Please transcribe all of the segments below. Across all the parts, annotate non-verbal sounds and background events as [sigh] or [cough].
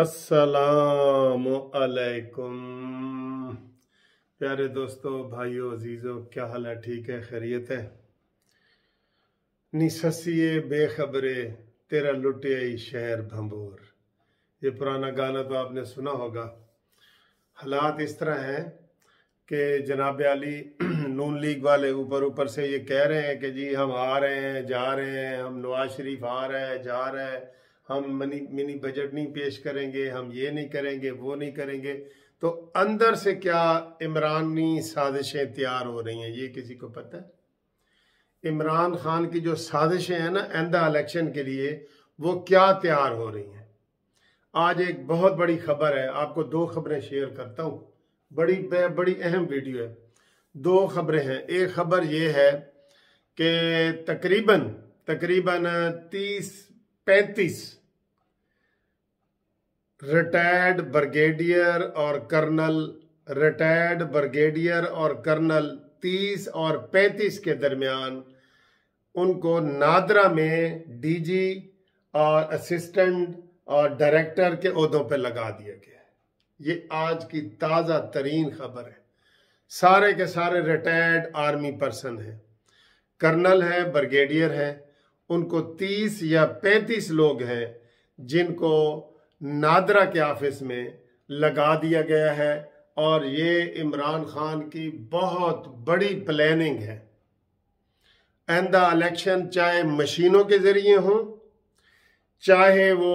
असलकुम प्यारे दोस्तों भाइयों अजीज़ों क्या हाल है ठीक है खैरियत है निससिए बेखबरे तेरा लुटियाई शहर भंबूर ये पुराना गाना तो आपने सुना होगा हालात इस तरह हैं कि जनाब अली [clears throat] नून लीग वाले ऊपर ऊपर से ये कह रहे हैं कि जी हम आ रहे हैं जा रहे हैं हम नवाज शरीफ आ रहे हैं जा रहे हैं हम मनी मिनी बजट नहीं पेश करेंगे हम ये नहीं करेंगे वो नहीं करेंगे तो अंदर से क्या इमरानी साजिशें तैयार हो रही हैं ये किसी को पता है इमरान खान की जो साजिशें हैं ना आंदा इलेक्शन के लिए वो क्या तैयार हो रही हैं आज एक बहुत बड़ी खबर है आपको दो खबरें शेयर करता हूँ बड़ी बड़ी अहम वीडियो है दो खबरें हैं एक खबर ये है कि तकरीबन तकरीबन तीस पैंतीस रिटायर्ड ब्रिगेडियर और कर्नल रिटायर्ड ब्रिगेडियर और कर्नल तीस और पैंतीस के दरमियान उनको नादरा में डीजी और असिस्टेंट और डायरेक्टर के अहदों पर लगा दिया गया ये आज की ताज़ा तरीन खबर है सारे के सारे रिटायर्ड आर्मी पर्सन है कर्नल है ब्रिगेडियर है उनको तीस या पैंतीस लोग हैं जिनको नादरा के ऑफिस में लगा दिया गया है और ये इमरान खान की बहुत बड़ी प्लानिंग है आंदा इलेक्शन चाहे मशीनों के ज़रिए हों चाहे वो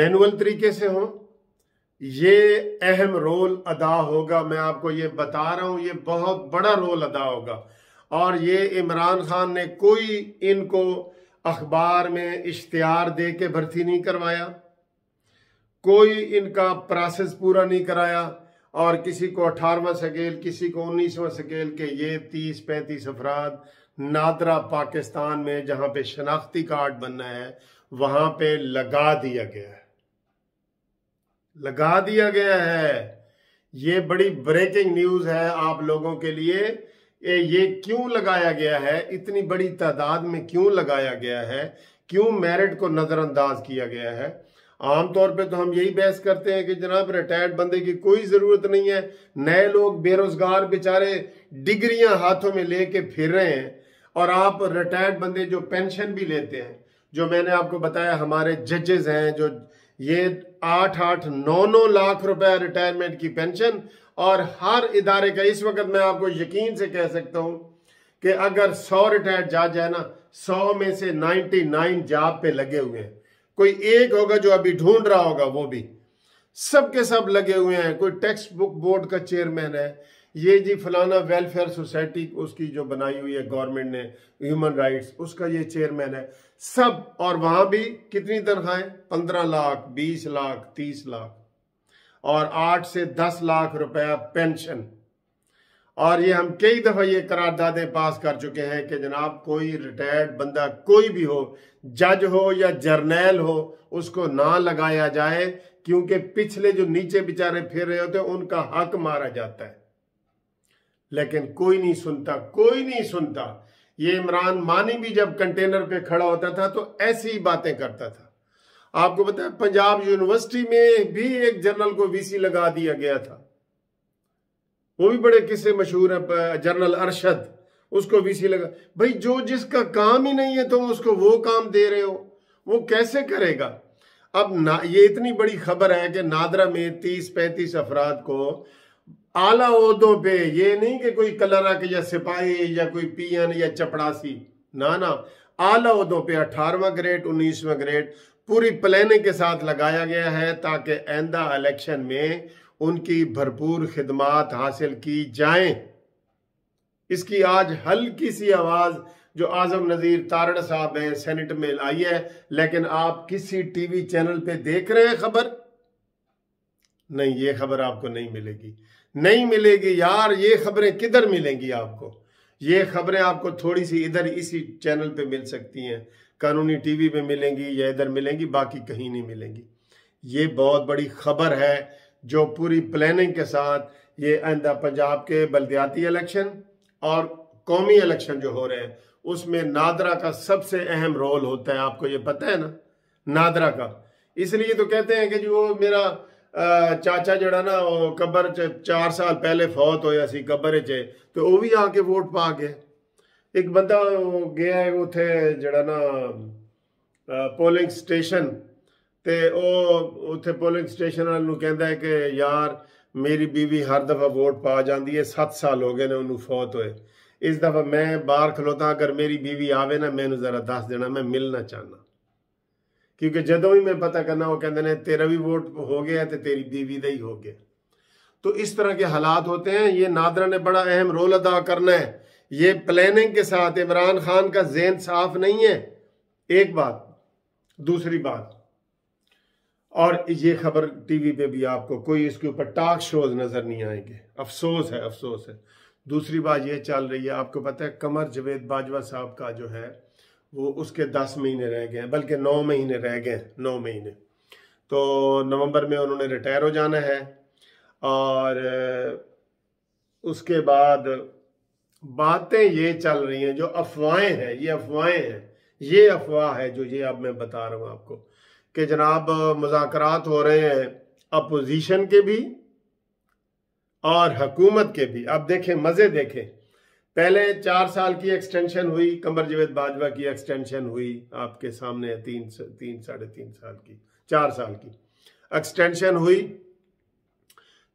मैनुअल तरीके से हों ये अहम रोल अदा होगा मैं आपको ये बता रहा हूँ ये बहुत बड़ा रोल अदा होगा और ये इमरान खान ने कोई इनको अखबार में इश्तहार दे के भर्ती नहीं करवाया कोई इनका प्रोसेस पूरा नहीं कराया और किसी को अठारवा सकेल किसी को उन्नीसवा सकेल के ये तीस पैंतीस अफराद नादरा पाकिस्तान में जहां पे शनाख्ती कार्ड बनना है वहां पे लगा दिया गया है लगा दिया गया है ये बड़ी ब्रेकिंग न्यूज़ है आप लोगों के लिए ये क्यों लगाया गया है इतनी बड़ी तादाद में क्यों लगाया गया है क्यों मेरिट को नज़रअंदाज किया गया है आमतौर पे तो हम यही बहस करते हैं कि जनाब रिटायर्ड बंदे की कोई ज़रूरत नहीं है नए लोग बेरोज़गार बेचारे डिग्रियां हाथों में लेके फिर रहे हैं और आप रिटायर्ड बंदे जो पेंशन भी लेते हैं जो मैंने आपको बताया हमारे जजेस हैं जो ये आठ आठ नौ नौ लाख रुपया रिटायरमेंट की पेंशन और हर इदारे का इस वक्त मैं आपको यकीन से कह सकता हूं कि अगर सौ रिटायर्ड जा जाए ना सौ में से नाइन्टी नाइन जाब पे लगे हुए हैं कोई एक होगा जो अभी ढूंढ रहा होगा वो भी सब के सब लगे हुए हैं कोई टेक्स्ट बुक बोर्ड का चेयरमैन है ये जी फलाना वेलफेयर सोसाइटी उसकी जो बनाई हुई है गवर्नमेंट ने ह्यूमन राइट्स उसका ये चेयरमैन है सब और वहां भी कितनी तनख्वाहें पंद्रह लाख बीस लाख तीस लाख और आठ से दस लाख रुपया पेंशन और ये हम कई दफ़ा ये करारदादे पास कर चुके हैं कि जनाब कोई रिटायर्ड बंदा कोई भी हो जज हो या जर्नैल हो उसको ना लगाया जाए क्योंकि पिछले जो नीचे बेचारे फिर रहे होते हैं उनका हक मारा जाता है लेकिन कोई नहीं सुनता कोई नहीं सुनता ये इमरान मानी भी जब कंटेनर पे खड़ा होता था तो ऐसी ही बातें करता था आपको बताया पंजाब यूनिवर्सिटी में भी एक जनरल को वीसी लगा दिया गया था वो भी बड़े किस्से मशहूर है जनरल अरशद उसको वीसी लगा भाई जो जिसका काम ही नहीं है तुम तो उसको वो काम दे रहे हो वो कैसे करेगा अब ना ये इतनी बड़ी खबर है कि नादरा में तीस पैंतीस अफराद को आला उदों पे ये नहीं कि कोई कलरक या सिपाही या कोई पीएन या चपड़ासी ना ना आला उहदों पे अठारवा ग्रेड उन्नीसवा ग्रेड पूरी प्लानिंग के साथ लगाया गया है ताकि आंदा इलेक्शन में उनकी भरपूर खिदमत हासिल की जाए इसकी आज हल्की सी आवाज़ जो आजम नज़ीर तारड़ साहब हैं सेनेट में आई है लेकिन आप किसी टीवी चैनल पे देख रहे हैं खबर नहीं ये खबर आपको नहीं मिलेगी नहीं मिलेगी यार ये खबरें किधर मिलेंगी आपको ये खबरें आपको थोड़ी सी इधर इसी चैनल पे मिल सकती हैं कानूनी टीवी पे मिलेंगी या इधर मिलेंगी बाकी कहीं नहीं मिलेंगी ये बहुत बड़ी खबर है जो पूरी प्लानिंग के साथ ये आंदा पंजाब के बलदियाती इलेक्शन और कौमी इलेक्शन जो हो रहे हैं उसमें नादरा का सबसे अहम रोल होता है आपको ये पता है ना नादरा का इसलिए तो कहते हैं कि जी वो मेरा ਚਾਚਾ ਜਿਹੜਾ ਨਾ ਉਹ ਕਬਰ ਚ 4 ਸਾਲ ਪਹਿਲੇ ਫੌਤ ਹੋਇਆ ਸੀ ਕਬਰ 'ਚ ਤੇ ਉਹ ਵੀ ਆ ਕੇ ਵੋਟ ਪਾ ਗਿਆ ਇੱਕ ਬੰਦਾ ਗਿਆ ਹੈ ਉਥੇ ਜਿਹੜਾ ਨਾ ਪੋਲਿੰਗ ਸਟੇਸ਼ਨ ਤੇ ਉਹ ਉਥੇ ਪੋਲਿੰਗ ਸਟੇਸ਼ਨ ਵਾਲ ਨੂੰ ਕਹਿੰਦਾ ਹੈ ਕਿ ਯਾਰ ਮੇਰੀ ਬੀਵੀ ਹਰ ਦਫਾ ਵੋਟ ਪਾ ਜਾਂਦੀ ਹੈ 7 ਸਾਲ ਹੋ ਗਏ ਨੇ ਉਹਨੂੰ ਫੌਤ ਹੋਏ ਇਸ ਦਫਾ ਮੈਂ ਬਾਹਰ ਖਲੋਤਾ ਅਗਰ ਮੇਰੀ ਬੀਵੀ ਆਵੇ ਨਾ ਮੈਨੂੰ ਜ਼ਰਾ ਦੱਸ ਦੇਣਾ ਮੈਂ ਮਿਲਣਾ ਚਾਹਨਾ जो भी मैं पता करना वो कहते हैं तेरा भी वोट हो गया है ਤੇ तो तेरी बीवी ਦਾ ਹੀ ਹੋ तो इस तरह के हालात होते हैं ये नादरा ने बड़ा अहम रोल अदा करना है ये प्लानिंग के साथ इमरान खान का जेन साफ नहीं है एक बात दूसरी बात और ये खबर टीवी पे भी आपको कोई इसके ऊपर टाक शोज नजर नहीं आएंगे अफसोस है अफसोस है दूसरी बात ये चल रही है आपको पता है कमर जवेद बाजवा साहब का जो है वो उसके दस महीने रह गए बल्कि नौ महीने रह गए नौ महीने तो नवंबर में उन्होंने रिटायर हो जाना है और उसके बाद बातें ये चल रही हैं जो अफवाहें हैं ये अफवाहें हैं ये अफवाह है जो ये अब मैं बता रहा हूँ आपको कि जनाब मुजाकरात हो रहे हैं अपोजिशन के भी और हकूमत के भी अब देखें मज़े देखें पहले चार साल की एक्सटेंशन हुई कंबर जवेद बाजवा की एक्सटेंशन हुई आपके सामने तीन तीन साढ़े तीन साल की चार साल की एक्सटेंशन हुई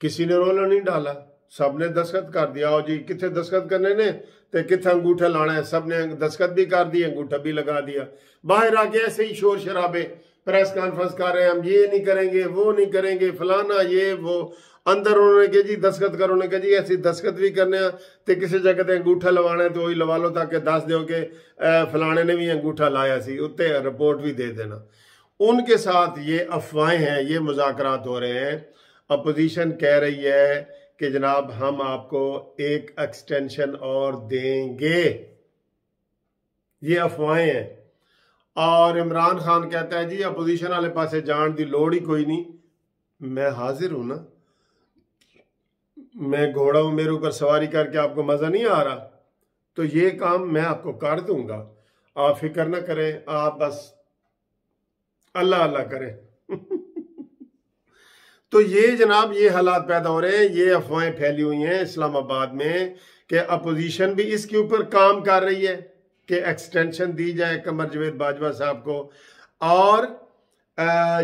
किसी ने रोला नहीं डाला सब ने दस्खत कर दिया और जी कितने दस्खत करने ने तो कितने अंगूठा लाना है सब ने दस्खत भी कर दिए अंगूठा भी लगा दिया बाहर आके ऐसे ही शोर शराबे प्रेस कॉन्फ्रेंस कर रहे हैं हम ये नहीं करेंगे वो नहीं करेंगे फलाना ये वो अंदर उन्होंने कहा जी दस्खत करो उन्होंने कहा जी ऐसी दस्खत भी करने तो किसी जगह ते अंगूठा लवाना है तो वही लवा लो ताकि दस दौ कि फलाने ने भी अंगूठा लाया सी उत्ते रिपोर्ट भी दे देना उनके साथ ये अफवाहें हैं ये मुजाकरात हो रहे हैं अपोजिशन कह रही है कि जनाब हम आपको एक एक्सटेंशन और देंगे ये अफवाहें हैं और इमरान खान कहता है जी अपोजिशन वाले पास जान की लड़ ही कोई नहीं मैं हाजिर हूं ना मैं घोड़ा हूं मेरे ऊपर सवारी करके आपको मज़ा नहीं आ रहा तो ये काम मैं आपको कर दूंगा आप फिक्र ना करें आप बस अल्लाह अल्लाह करें [laughs] तो ये जनाब ये हालात पैदा हो रहे हैं ये अफवाहें फैली हुई हैं इस्लामाबाद में कि अपोजिशन भी इसके ऊपर काम कर रही है के एक्सटेंशन दी जाए कमर जवेद बाजवा साहब को और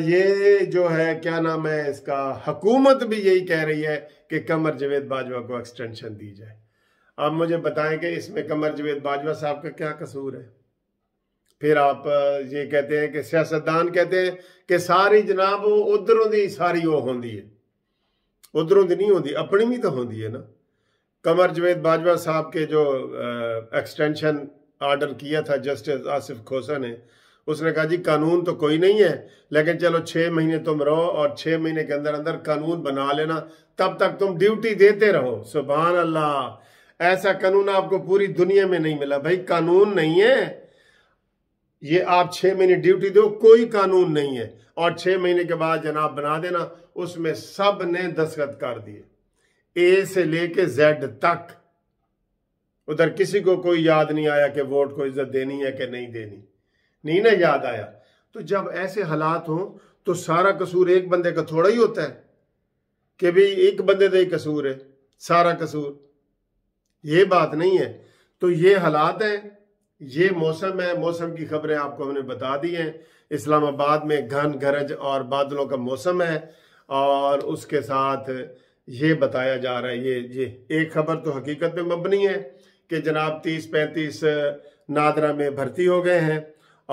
ये जो है क्या नाम है इसका हकूमत भी यही कह रही है कि कमर जवेद बाजवा को एक्सटेंशन दी जाए आप मुझे बताएं कि इसमें कमर जवेद बाजवा साहब का क्या कसूर है फिर आप ये कहते हैं कि सियासतदान कहते हैं कि सारी जनाब उधरों की सारी वो होंगी है उधरों की नहीं होंगी अपनी भी तो होंगी है ना कमर जवेद बाजवा साहब के जो एक्सटेंशन आर्डर किया था जस्टिस आसिफ खोसा ने उसने कहा जी कानून तो कोई नहीं है लेकिन चलो छः महीने तुम रहो और छः महीने के अंदर अंदर कानून बना लेना तब तक तुम ड्यूटी देते रहो सुबह अल्लाह ऐसा कानून आपको पूरी दुनिया में नहीं मिला भाई कानून नहीं है ये आप छः महीने ड्यूटी दो कोई कानून नहीं है और छः महीने के बाद जनाब बना देना उसमें सब ने दस्खत कर दिए ए से लेके जेड तक उधर किसी को कोई याद नहीं आया कि वोट को इज्जत देनी है कि नहीं देनी नहीं ना याद आया तो जब ऐसे हालात हों तो सारा कसूर एक बंदे का थोड़ा ही होता है कि भाई एक बंदे का ही कसूर है सारा कसूर ये बात नहीं है तो ये हालात हैं ये मौसम है मौसम की खबरें आपको हमने बता दी हैं इस्लामाबाद में घन गरज और बादलों का मौसम है और उसके साथ ये बताया जा रहा है ये ये एक खबर तो हकीकत में मबनी है कि जनाब तीस पैंतीस नादरा में भर्ती हो गए हैं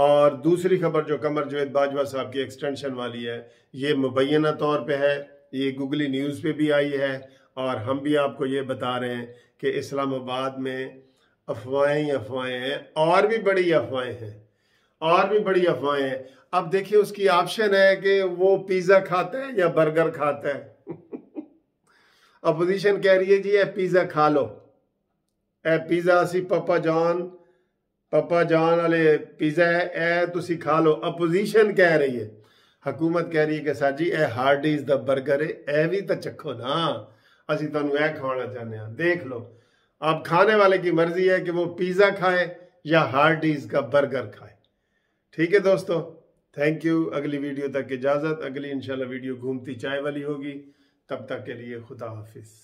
और दूसरी खबर जो कमर जवेद बाजवा साहब की एक्सटेंशन वाली है ये मुबैना तौर पे है ये गूगली न्यूज़ पे भी आई है और हम भी आपको ये बता रहे हैं कि इस्लामाबाद में अफवाहें ही अफवाहें हैं और भी बड़ी अफवाहें हैं और भी बड़ी अफवाहें हैं अब देखिए उसकी ऑप्शन है कि वो पिज़्ज़ा खाता है या बर्गर खाता है अपोजिशन [laughs] कह रही है जी ये पिज़्ज़ा खा लो ਇਹ ਪੀਜ਼ਾ ਸੀ पापा ਜਾਨ ਪਾਪਾ ਜਾਨ ਵਾਲੇ ਪੀਜ਼ਾ ਇਹ ਤੁਸੀਂ ਖਾ ਲਓ ਆਪੋਜੀਸ਼ਨ ਕਹਿ ਰਹੀ ਹੈ ਹਕੂਮਤ ਕਹਿ ਰਹੀ ਹੈ ਕਿ ਸਾਜੀ ਇਹ ਹਾਰਡੀਜ਼ ਦਾ 버ਗਰ ਹੈ ਇਹ ਵੀ ਤਾਂ ਚੱਖੋ ਨਾ ਅਸੀਂ ਤੁਹਾਨੂੰ ਇਹ ਖਵਾਉਣਾ ਚਾਹੁੰਦੇ ਹਾਂ ਦੇਖ ਲਓ आप खाने वाले की मर्जी है कि वो पिज़्ज़ा खाए या हार्डीज़ का बर्गर खाए ठीक है दोस्तों थैंक यू अगली वीडियो तक इजाज़त अगली इंशाल्लाह वीडियो घूमती चाय वाली होगी तब तक के लिए खुदा हाफिज़